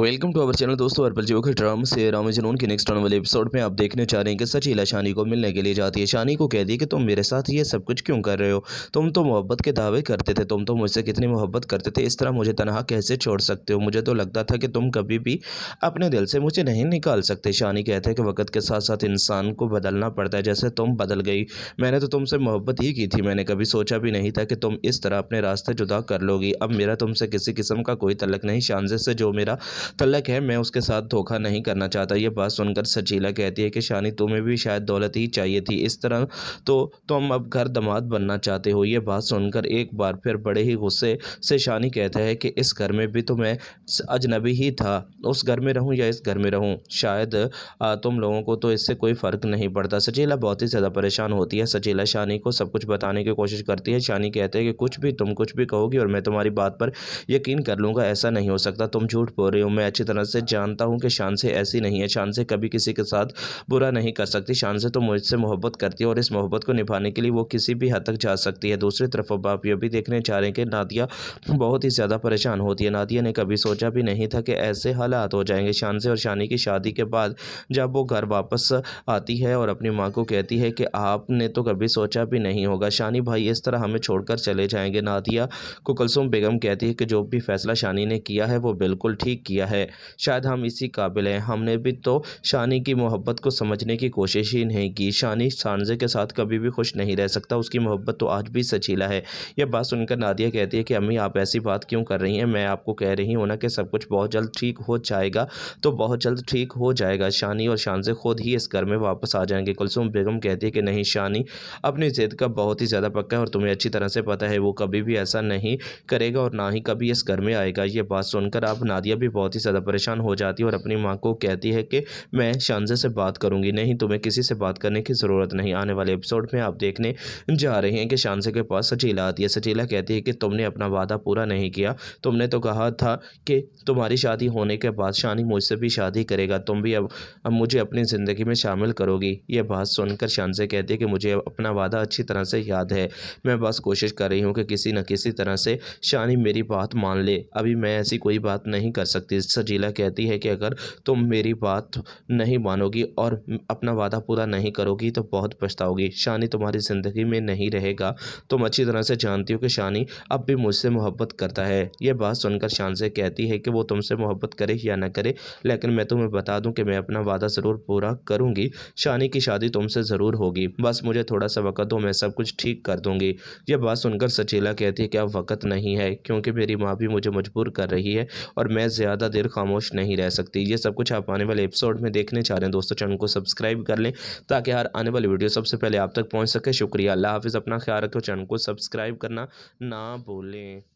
welcome to our channel दोस्तों अरपल जीवो के ड्राम से राम जनून के नेक्स्ट आने वाले एपिसोड में आप देखने चाह रहे हैं कि सचीला शानी को मिलने के लिए जाती है शानी को कह दी कि तुम मेरे साथ ये सब कुछ क्यों कर रहे हो तुम तो मोहब्बत के दावे करते थे तुम तो मुझसे कितनी मोहब्बत करते थे इस तरह मुझे तनहा कैसे छोड़ सकते हो मुझे तो लगता था कि तुम कभी भी अपने दिल से मुझे नहीं निकाल सकते शानी कहते हैं कि वक्त के साथ साथ इंसान को बदलना पड़ता है जैसे तुम बदल गई मैंने तो तुमसे मोहब्बत ही की थी मैंने कभी सोचा भी नहीं था कि तुम इस तरह अपने रास्ते जुदा कर लोगी अब मेरा तुमसे किसी किस्म का कोई तलक नहीं शानजे से जो मेरा तलक है मैं उसके साथ धोखा नहीं करना चाहता यह बात सुनकर सचीला कहती है कि शानी तुम्हें भी शायद दौलत ही चाहिए थी इस तरह तो तुम अब घर दमाद बनना चाहते हो यह बात सुनकर एक बार फिर बड़े ही गुस्से से शानी कहता है कि इस घर में भी तो मैं अजनबी ही था उस घर में रहूँ या इस घर में रहूँ शायद तुम लोगों को तो इससे कोई फ़र्क नहीं पड़ता सचीला बहुत ही ज़्यादा परेशान होती है सचीला शानी को सब कुछ बताने की कोशिश करती है शानी कहते हैं कि कुछ भी तुम कुछ भी कहोगी और मैं तुम्हारी बात पर यकीन कर लूँगा ऐसा नहीं हो सकता तुम झूठ बोल रहे हो मैं अच्छी तरह से जानता हूँ कि शान से ऐसी नहीं है शान से कभी किसी के साथ बुरा नहीं कर सकती शान से तो मुझसे मोहब्बत करती है और इस मोहब्बत को निभाने के लिए वो किसी भी हद तक जा सकती है दूसरी तरफ अब आप ये भी देखने चाह रहे हैं कि नादिया बहुत ही ज़्यादा परेशान होती है नादिया ने कभी सोचा भी नहीं था कि ऐसे हालात हो जाएंगे शान से और शानी की शादी के बाद जब वो घर वापस आती है और अपनी माँ को कहती है कि आपने तो कभी सोचा भी नहीं होगा शानी भाई इस तरह हमें छोड़कर चले जाएंगे नादिया को कुलसुम बेगम कहती है कि जो भी फैसला शानी ने किया है वो बिल्कुल ठीक किया किया है शायद हम इसी काबिल हैं हमने भी तो शानी की मोहब्बत को समझने की कोशिश ही नहीं की शानी सानजे के साथ कभी भी खुश नहीं रह सकता उसकी मोहब्बत तो आज भी सचीला है यह बात सुनकर नादिया कहती है कि अम्मी आप ऐसी बात क्यों कर रही हैं मैं आपको कह रही हूँ ना कि सब कुछ बहुत जल्द ठीक हो जाएगा तो बहुत जल्द ठीक हो जाएगा शानी और शानजे खुद ही इस घर में वापस आ जाएंगे कुलसुम बेगम कहती है कि नहीं शानी अपनी ज़िद का बहुत ही ज़्यादा पक्का है और तुम्हें अच्छी तरह से पता है वो कभी भी ऐसा नहीं करेगा और ना ही कभी इस घर में आएगा यह बात सुनकर आप नादिया भी बहुत ही ज़्यादा परेशान हो जाती है और अपनी माँ को कहती है कि मैं शानजे से बात करूँगी नहीं तुम्हें किसी से बात करने की ज़रूरत नहीं आने वाले एपिसोड में आप देखने जा रहे हैं कि शानजे के पास सचीला आती है सचीला कहती है कि तुमने अपना वादा पूरा नहीं किया तुमने तो कहा था कि तुम्हारी शादी होने के बाद शानी मुझसे भी शादी करेगा तुम भी अब, अब मुझे अपनी ज़िंदगी में शामिल करोगी ये बात सुनकर शानजे कहती है कि मुझे अपना वादा अच्छी तरह से याद है मैं बस कोशिश कर रही हूँ कि किसी न किसी तरह से शानी मेरी बात मान ले अभी मैं ऐसी कोई बात नहीं कर सकती सजीला कहती है कि अगर तुम मेरी बात नहीं मानोगी और अपना वादा पूरा नहीं करोगी तो बहुत पछताओगी शानी तुम्हारी ज़िंदगी में नहीं रहेगा तुम अच्छी तरह से जानती हो कि शानी अब भी मुझसे मोहब्बत करता है यह बात सुनकर शान से कहती है कि वो तुमसे मोहब्बत करे या ना करे लेकिन मैं तुम्हें बता दूं कि मैं अपना वादा ज़रूर पूरा करूंगी शानी की शादी तुमसे ज़रूर होगी बस मुझे थोड़ा सा वक्त दो मैं सब कुछ ठीक कर दूंगी यह बात सुनकर सचीला कहती है कि अब वक्त नहीं है क्योंकि मेरी माँ भी मुझे मजबूर कर रही है और मैं ज़्यादा देर खामोश नहीं रह सकती ये सब कुछ आप आने वाले एपिसोड में देखने चाह रहे हैं दोस्तों चैनल को सब्सक्राइब कर लें ताकि हर आने वाली वीडियो सबसे पहले आप तक पहुँच सके शुक्रिया अल्लाह हाफिज़ अपना ख्याल रखो चैनल को सब्सक्राइब करना ना भूलें